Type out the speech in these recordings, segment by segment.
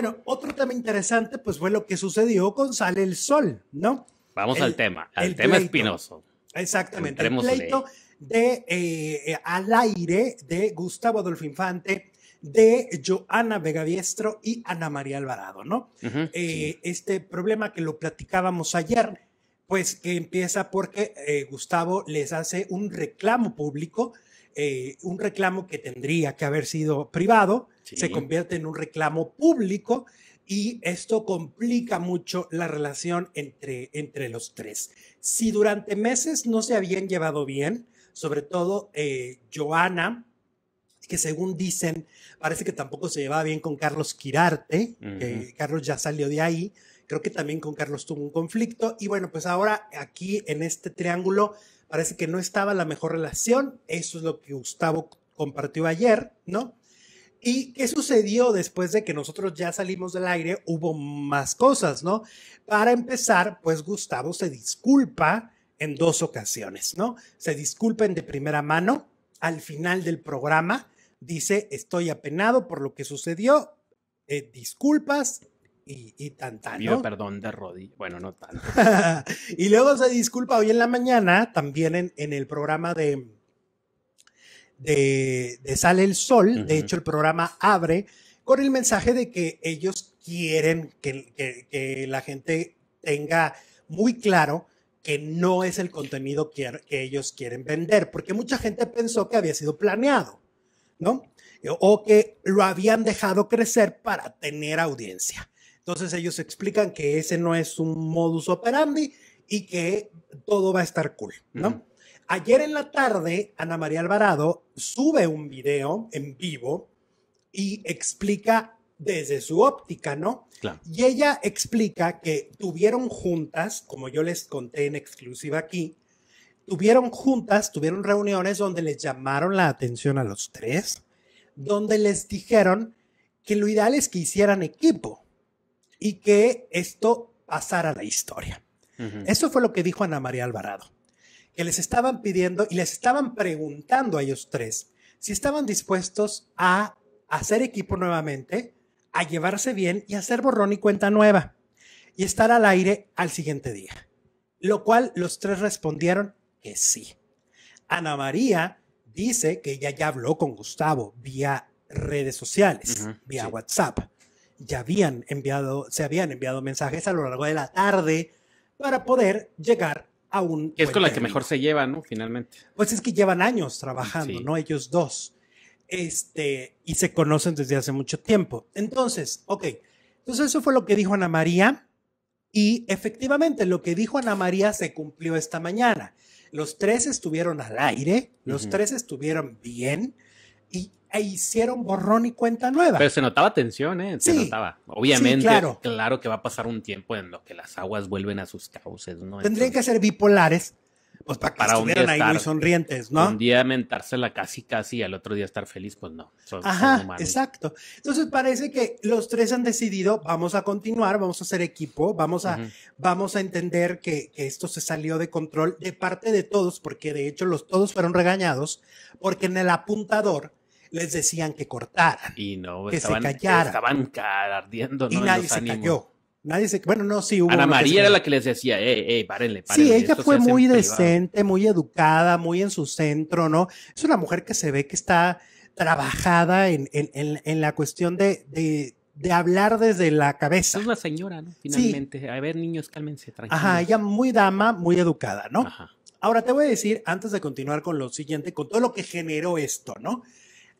Bueno, otro tema interesante, pues fue lo que sucedió con Sale el Sol, ¿no? Vamos al tema, al el tema espinoso. Exactamente, el pleito de eh, eh, al aire de Gustavo Adolfo Infante, de Joana Diestro y Ana María Alvarado, ¿no? Eh, este problema que lo platicábamos ayer, pues que empieza porque Gustavo les hace un reclamo público, un reclamo que tendría que haber sido privado, se convierte en un reclamo público y esto complica mucho la relación entre, entre los tres. Si durante meses no se habían llevado bien, sobre todo eh, Joana, que según dicen, parece que tampoco se llevaba bien con Carlos Quirarte, que Carlos ya salió de ahí, creo que también con Carlos tuvo un conflicto, y bueno, pues ahora aquí en este triángulo parece que no estaba la mejor relación, eso es lo que Gustavo compartió ayer, ¿no? ¿Y qué sucedió después de que nosotros ya salimos del aire? Hubo más cosas, ¿no? Para empezar, pues Gustavo se disculpa en dos ocasiones, ¿no? Se disculpen de primera mano al final del programa. Dice, estoy apenado por lo que sucedió, eh, disculpas y, y tan perdón de Rodi. bueno, no tanto. y luego se disculpa hoy en la mañana, también en el programa de, de, Sale el Sol. De hecho, el programa abre con el mensaje de que ellos quieren que, la gente tenga muy claro que no es el contenido que, ellos quieren vender, porque mucha gente pensó que había sido planeado, ¿no? O que lo habían dejado crecer para tener audiencia. Entonces ellos explican que ese no es un modus operandi y que todo va a estar cool, ¿no? Ayer en la tarde, Ana María Alvarado sube un video en vivo y explica desde su óptica, ¿no? Y ella explica que tuvieron juntas, como yo les conté en exclusiva aquí, tuvieron juntas, tuvieron reuniones donde les llamaron la atención a los tres, donde les dijeron que lo ideal es que hicieran equipo y que esto pasara a la historia. Eso fue lo que dijo Ana María Alvarado que les estaban pidiendo y les estaban preguntando a ellos tres si estaban dispuestos a hacer equipo nuevamente, a llevarse bien y hacer borrón y cuenta nueva y estar al aire al siguiente día. Lo cual los tres respondieron que sí. Ana María dice que ella ya habló con Gustavo vía redes sociales, vía WhatsApp. Ya habían enviado, se habían enviado mensajes a lo largo de la tarde para poder llegar aún. es con la que mejor se lleva, ¿no? Finalmente. Pues es que llevan años trabajando, ¿no? Ellos dos. Este, y se conocen desde hace mucho tiempo. Entonces, ok. Entonces, eso fue lo que dijo Ana María. Y efectivamente, lo que dijo Ana María se cumplió esta mañana. Los tres estuvieron al aire, los tres estuvieron bien. Y e hicieron borrón y cuenta nueva. Pero se notaba tensión, ¿eh? Se notaba. Obviamente, claro. que va a pasar un tiempo en lo que las aguas vuelven a sus cauces, ¿no? Tendrían que ser bipolares, pues para que estuvieran ahí muy sonrientes, ¿no? Un día mentársela casi, casi, y al otro día estar feliz, pues no. Ajá, exacto. Entonces parece que los tres han decidido, vamos a continuar, vamos a ser equipo, vamos a, vamos a entender que, que esto se salió de control de parte de todos, porque de hecho los todos fueron regañados, porque en el apuntador les decían que cortaran, y no, que se callaran. Estaban ardiendo, Y nadie se cayó. Nadie se... Bueno, no, sí hubo. Ana María era la que les decía, eh, eh, párenle, párenle. Sí, ella fue muy decente, muy educada, muy en su centro, ¿no? Es una mujer que se ve que está trabajada en, en, la cuestión de, hablar desde la cabeza. Es una señora, ¿no? Finalmente. A ver, niños, cálmense, tranquilos. Ajá, ella muy dama, muy educada, ¿no? Ahora te voy a decir, antes de continuar con lo siguiente, con todo lo que generó esto, ¿no?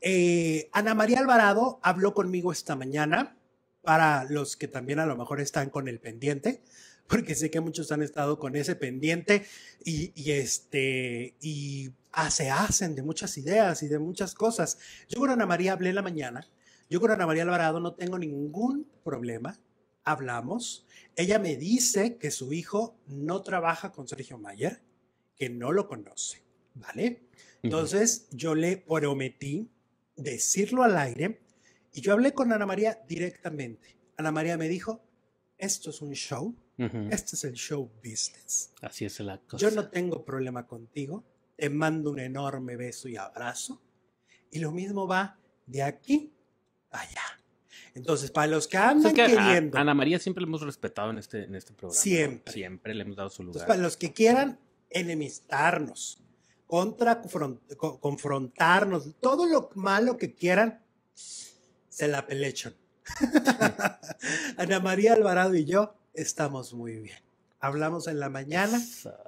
Eh, Ana María Alvarado habló conmigo esta mañana, para los que también a lo mejor están con el pendiente, porque sé que muchos han estado con ese pendiente y, este, y se hacen de muchas ideas y de muchas cosas. Yo con Ana María hablé la mañana, yo con Ana María Alvarado no tengo ningún problema, hablamos, ella me dice que su hijo no trabaja con Sergio Mayer, que no lo conoce, ¿vale? Entonces yo le prometí decirlo al aire. Y yo hablé con Ana María directamente. Ana María me dijo, esto es un show, este es el show business. Así es la cosa. Yo no tengo problema contigo, te mando un enorme beso y abrazo. Y lo mismo va de aquí allá. Entonces, para los que andan queriendo. Ana María siempre la hemos respetado en este, en este programa. Siempre. Siempre le hemos dado su lugar. para los que quieran enemistarnos, contra confrontarnos, todo lo malo que quieran, se la pelechan. Ana María Alvarado y yo estamos muy bien. Hablamos en la mañana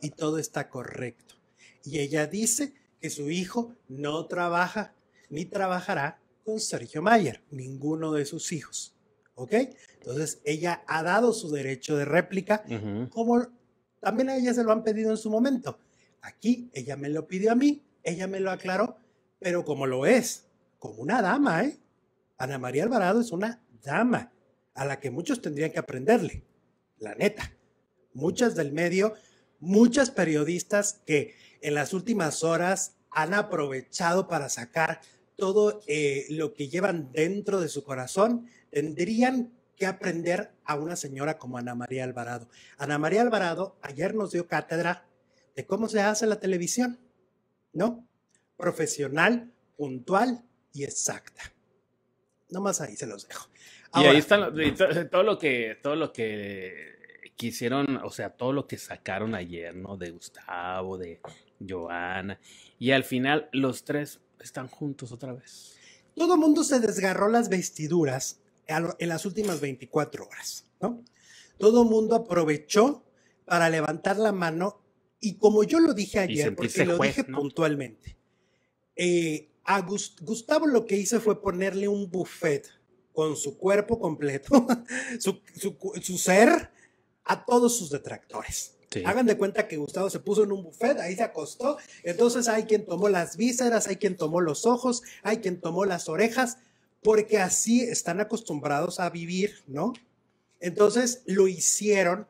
y todo está correcto. Y ella dice que su hijo no trabaja ni trabajará con Sergio Mayer, ninguno de sus hijos. ¿Ok? Entonces ella ha dado su derecho de réplica, como también a ella se lo han pedido en su momento. Aquí ella me lo pidió a mí, ella me lo aclaró, pero como lo es, como una dama, ¿eh? Ana María Alvarado es una dama a la que muchos tendrían que aprenderle, la neta. Muchas del medio, muchas periodistas que en las últimas horas han aprovechado para sacar todo eh, lo que llevan dentro de su corazón, tendrían que aprender a una señora como Ana María Alvarado. Ana María Alvarado ayer nos dio cátedra cómo se hace la televisión, ¿no? Profesional, puntual y exacta. Nomás ahí se los dejo. y ahí están todo lo que, todo lo que quisieron, o sea, todo lo que sacaron ayer, ¿no? De Gustavo, de Joana. Y al final los tres están juntos otra vez. Todo mundo se desgarró las vestiduras en las últimas 24 horas, ¿no? Todo mundo aprovechó para levantar la mano y como yo lo dije ayer, porque lo dije puntualmente, eh, a Gustavo lo que hice fue ponerle un buffet con su cuerpo completo, su, ser, a todos sus detractores. Hagan de cuenta que Gustavo se puso en un buffet, ahí se acostó. Entonces hay quien tomó las vísceras, hay quien tomó los ojos, hay quien tomó las orejas, porque así están acostumbrados a vivir, ¿no? Entonces lo hicieron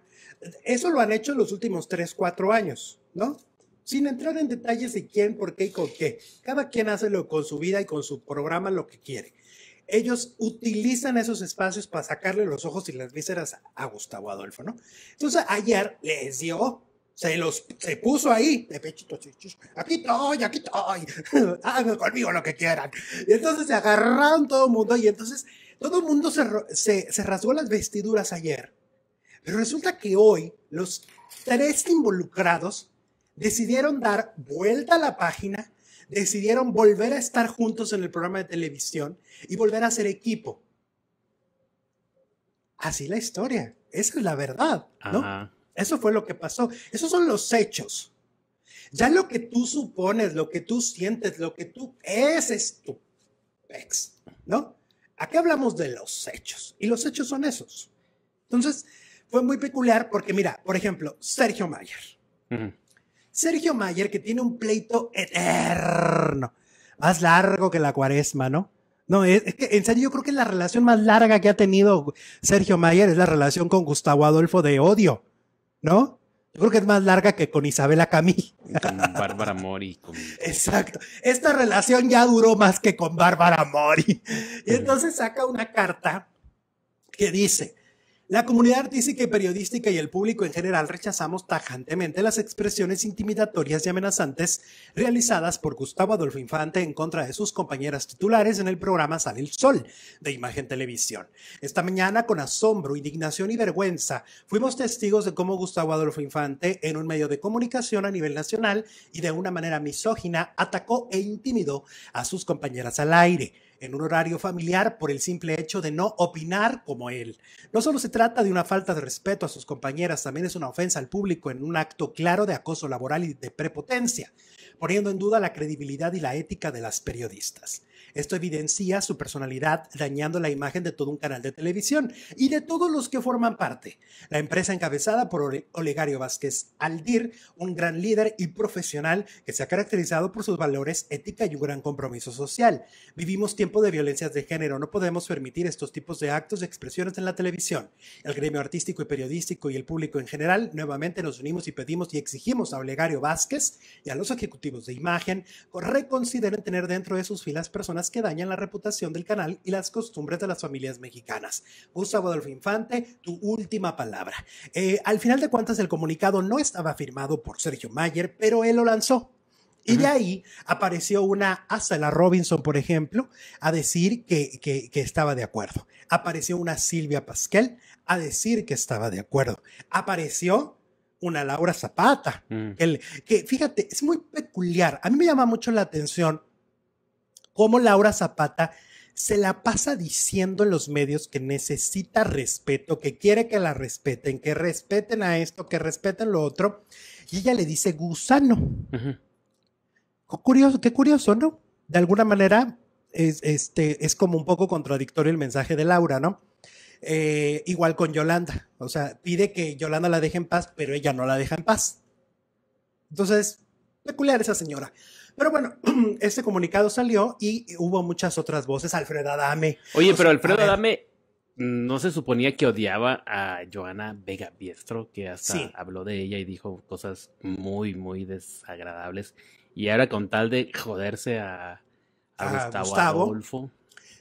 eso lo han hecho en los últimos tres, cuatro años, ¿no? Sin entrar en detalles de quién, por qué y con qué. Cada quien hace lo con su vida y con su programa lo que quiere. Ellos utilizan esos espacios para sacarle los ojos y las vísceras a Gustavo Adolfo, ¿no? Entonces ayer les dio se los se puso ahí de pechito, aquí estoy, aquí estoy, hagan conmigo lo que quieran. Y entonces se agarraron todo el mundo y entonces todo el mundo se, se, se rasgó las vestiduras ayer pero resulta que hoy los tres involucrados decidieron dar vuelta a la página, decidieron volver a estar juntos en el programa de televisión y volver a ser equipo. Así la historia, esa es la verdad, ¿no? Eso fue lo que pasó, esos son los hechos. Ya lo que tú supones, lo que tú sientes, lo que tú es, es tu ex, ¿no? Aquí hablamos de los hechos y los hechos son esos. Entonces, fue muy peculiar porque, mira, por ejemplo, Sergio Mayer. Sergio Mayer, que tiene un pleito eterno, más largo que la cuaresma, ¿no? No, es, que en serio yo creo que la relación más larga que ha tenido Sergio Mayer es la relación con Gustavo Adolfo de Odio, ¿no? Yo creo que es más larga que con Isabela Camille Con Bárbara Mori. Exacto. Esta relación ya duró más que con Bárbara Mori. Y entonces saca una carta que dice, la comunidad artística y periodística y el público en general rechazamos tajantemente las expresiones intimidatorias y amenazantes realizadas por Gustavo Adolfo Infante en contra de sus compañeras titulares en el programa Sale el Sol de Imagen Televisión. Esta mañana, con asombro, indignación y vergüenza, fuimos testigos de cómo Gustavo Adolfo Infante, en un medio de comunicación a nivel nacional y de una manera misógina, atacó e intimidó a sus compañeras al aire en un horario familiar por el simple hecho de no opinar como él. No solo se trata de una falta de respeto a sus compañeras, también es una ofensa al público en un acto claro de acoso laboral y de prepotencia, poniendo en duda la credibilidad y la ética de las periodistas. Esto evidencia su personalidad dañando la imagen de todo un canal de televisión y de todos los que forman parte. La empresa encabezada por Olegario Vázquez Aldir, un gran líder y profesional que se ha caracterizado por sus valores, ética y un gran compromiso social. Vivimos tiempo de violencias de género, no podemos permitir estos tipos de actos y expresiones en la televisión. El gremio artístico y periodístico y el público en general nuevamente nos unimos y pedimos y exigimos a Olegario Vázquez y a los ejecutivos de imagen reconsideren tener dentro de sus filas personas que dañan la reputación del canal y las costumbres de las familias mexicanas. Gustavo Adolfo Infante, tu última palabra. Eh, al final de cuentas, el comunicado no estaba firmado por Sergio Mayer, pero él lo lanzó. Y de ahí apareció una hasta Robinson, por ejemplo, a decir que, estaba de acuerdo. Apareció una Silvia Pasquel a decir que estaba de acuerdo. Apareció una Laura Zapata. Mm. que fíjate, es muy peculiar. A mí me llama mucho la atención cómo Laura Zapata se la pasa diciendo en los medios que necesita respeto, que quiere que la respeten, que respeten a esto, que respeten lo otro, y ella le dice gusano. curioso, qué curioso, ¿no? De alguna manera es, este, es como un poco contradictorio el mensaje de Laura, ¿no? Eh, igual con Yolanda, o sea, pide que Yolanda la deje en paz, pero ella no la deja en paz. Entonces, peculiar esa señora. Pero bueno, este comunicado salió y hubo muchas otras voces. Alfredo Adame. Oye, pero Alfredo Adame mm, no se suponía que odiaba a Joana Vega Biestro, que hasta habló de ella y dijo cosas muy, muy desagradables. Y ahora con tal de joderse a, Gustavo, Adolfo.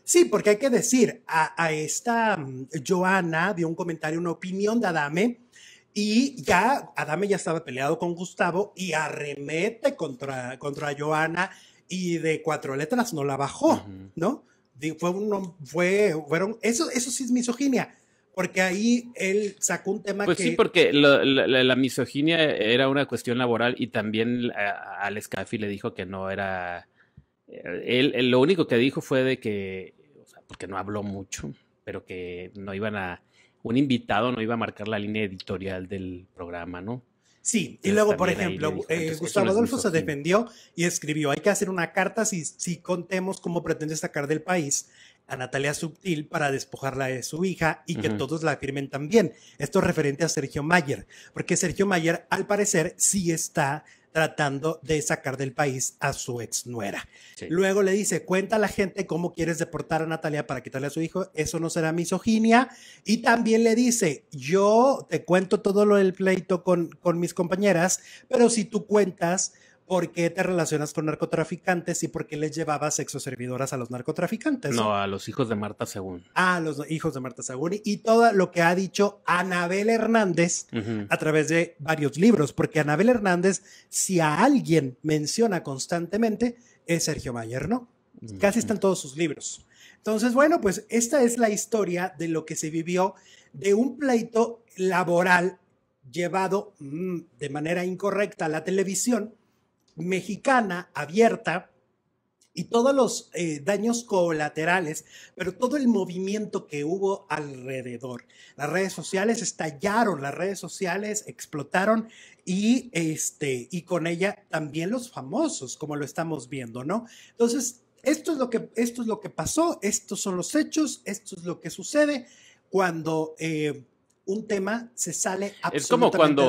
Sí, porque hay que decir, a, esta mm, Joana dio un comentario, una opinión de Adame, y ya Adame ya estaba peleado con Gustavo y arremete contra, contra Joana y de cuatro letras no la bajó, ¿no? Fue fue, fueron, eso, eso sí es misoginia, porque ahí él sacó un tema pues que... pues sí, porque la, misoginia era una cuestión laboral y también a, Alex le dijo que no era... Eh, él, él, lo único que dijo fue de que, o sea, porque no habló mucho, pero que no iban a un invitado no iba a marcar la línea editorial del programa, ¿no? Sí, y luego, por ejemplo, eh, Gustavo Adolfo se defendió y escribió, hay que hacer una carta si, si contemos cómo pretende sacar del país a Natalia Subtil para despojarla de su hija y que todos la firmen también. Esto es referente a Sergio Mayer, porque Sergio Mayer, al parecer, sí está tratando de sacar del país a su ex nuera. Luego le dice, cuenta a la gente cómo quieres deportar a Natalia para quitarle a su hijo, eso no será misoginia. Y también le dice, yo te cuento todo lo del pleito con, con mis compañeras, pero si tú cuentas ¿Por qué te relacionas con narcotraficantes y por qué les llevabas servidoras a los narcotraficantes? No, a los hijos de Marta Según. A los hijos de Marta Según y todo lo que ha dicho Anabel Hernández a través de varios libros, porque Anabel Hernández, si a alguien menciona constantemente, es Sergio Mayer, ¿no? Casi están todos sus libros. Entonces, bueno, pues esta es la historia de lo que se vivió de un pleito laboral llevado mm, de manera incorrecta a la televisión mexicana abierta y todos los eh, daños colaterales, pero todo el movimiento que hubo alrededor. Las redes sociales estallaron, las redes sociales explotaron y, este, y con ella también los famosos, como lo estamos viendo, ¿no? Entonces, esto es lo que, esto es lo que pasó, estos son los hechos, esto es lo que sucede cuando... Eh, un tema se sale absolutamente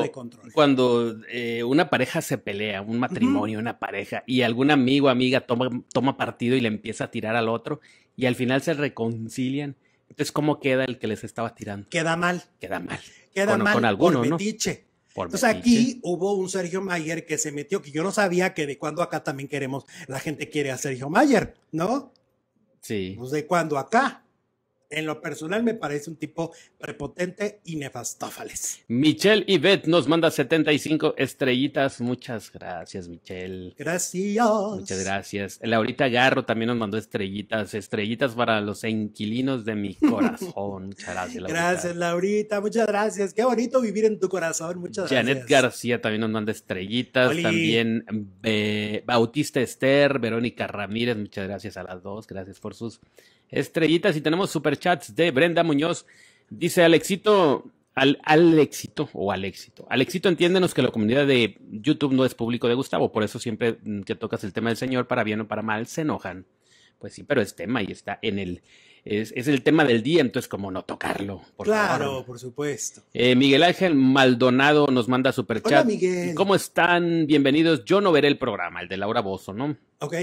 es como cuando, eh, una pareja se pelea, un matrimonio, una pareja, y algún amigo o amiga toma, partido y le empieza a tirar al otro, y al final se reconcilian. Entonces, ¿cómo queda el que les estaba tirando? Queda mal. Queda mal. Queda mal con alguno, por metiche. Entonces, aquí hubo un Sergio Mayer que se metió, que yo no sabía que de cuando acá también queremos, la gente quiere a Sergio Mayer, ¿no? Sí. Pues de cuando acá en lo personal me parece un tipo prepotente y nefastófales. Michelle bet nos manda 75 estrellitas. Muchas gracias, Michelle. Gracias. Muchas gracias. Laurita Garro también nos mandó estrellitas, estrellitas para los inquilinos de mi corazón. muchas gracias, Laurita. Gracias, Laurita. Muchas gracias. Qué bonito vivir en tu corazón. Muchas gracias. Janet García también nos manda estrellitas. También eh, Bautista Esther, Verónica Ramírez. Muchas gracias a las dos. Gracias por sus estrellitas y tenemos superchats de Brenda Muñoz. Dice Alexito, al, al éxito o al éxito. Al éxito, entiéndenos que la comunidad de YouTube no es público de Gustavo, por eso siempre que tocas el tema del Señor, para bien o para mal, se enojan. Pues sí, pero es tema y está en el. Es, el tema del día, entonces, como no tocarlo. claro, por supuesto. Eh, Miguel Ángel Maldonado nos manda superchat. Hola, Miguel. ¿Cómo están? Bienvenidos. Yo no veré el programa, el de Laura Bozo, ¿no? Ok.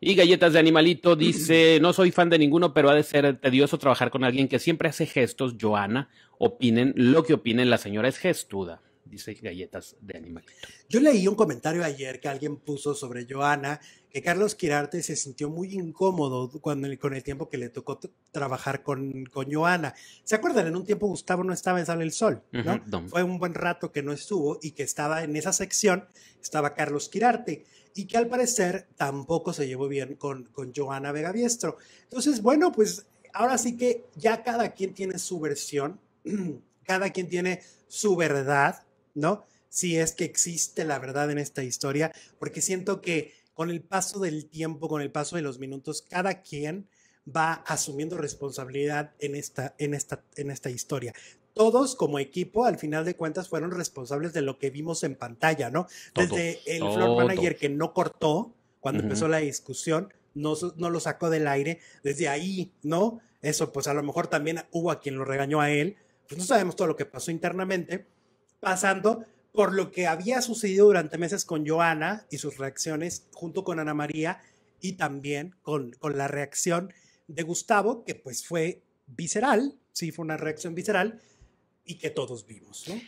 Y Galletas de Animalito dice, no soy fan de ninguno, pero ha de ser tedioso trabajar con alguien que siempre hace gestos, Joana. Opinen lo que opinen, la señora es gestuda, dice Galletas de Animalito. Yo leí un comentario ayer que alguien puso sobre Joana, que Carlos Quirarte se sintió muy incómodo cuando, con el tiempo que le tocó trabajar con, con Joana. ¿Se acuerdan? En un tiempo Gustavo no estaba en Sale el Sol, ¿no? Fue un buen rato que no estuvo y que estaba en esa sección, estaba Carlos Quirarte y que al parecer tampoco se llevó bien con, con Joana Vega Biestro. Entonces, bueno, pues ahora sí que ya cada quien tiene su versión, cada quien tiene su verdad, ¿no? Si es que existe la verdad en esta historia, porque siento que con el paso del tiempo, con el paso de los minutos, cada quien va asumiendo responsabilidad en esta, en esta, en esta historia todos como equipo, al final de cuentas, fueron responsables de lo que vimos en pantalla, ¿no? Desde el floor manager que no cortó cuando empezó la discusión, no, no lo sacó del aire. Desde ahí, ¿no? Eso, pues a lo mejor también hubo a quien lo regañó a él. Pues no sabemos todo lo que pasó internamente. Pasando por lo que había sucedido durante meses con Joana y sus reacciones junto con Ana María y también con, con la reacción de Gustavo, que pues fue visceral, sí, fue una reacción visceral, y que todos vimos. ¿no?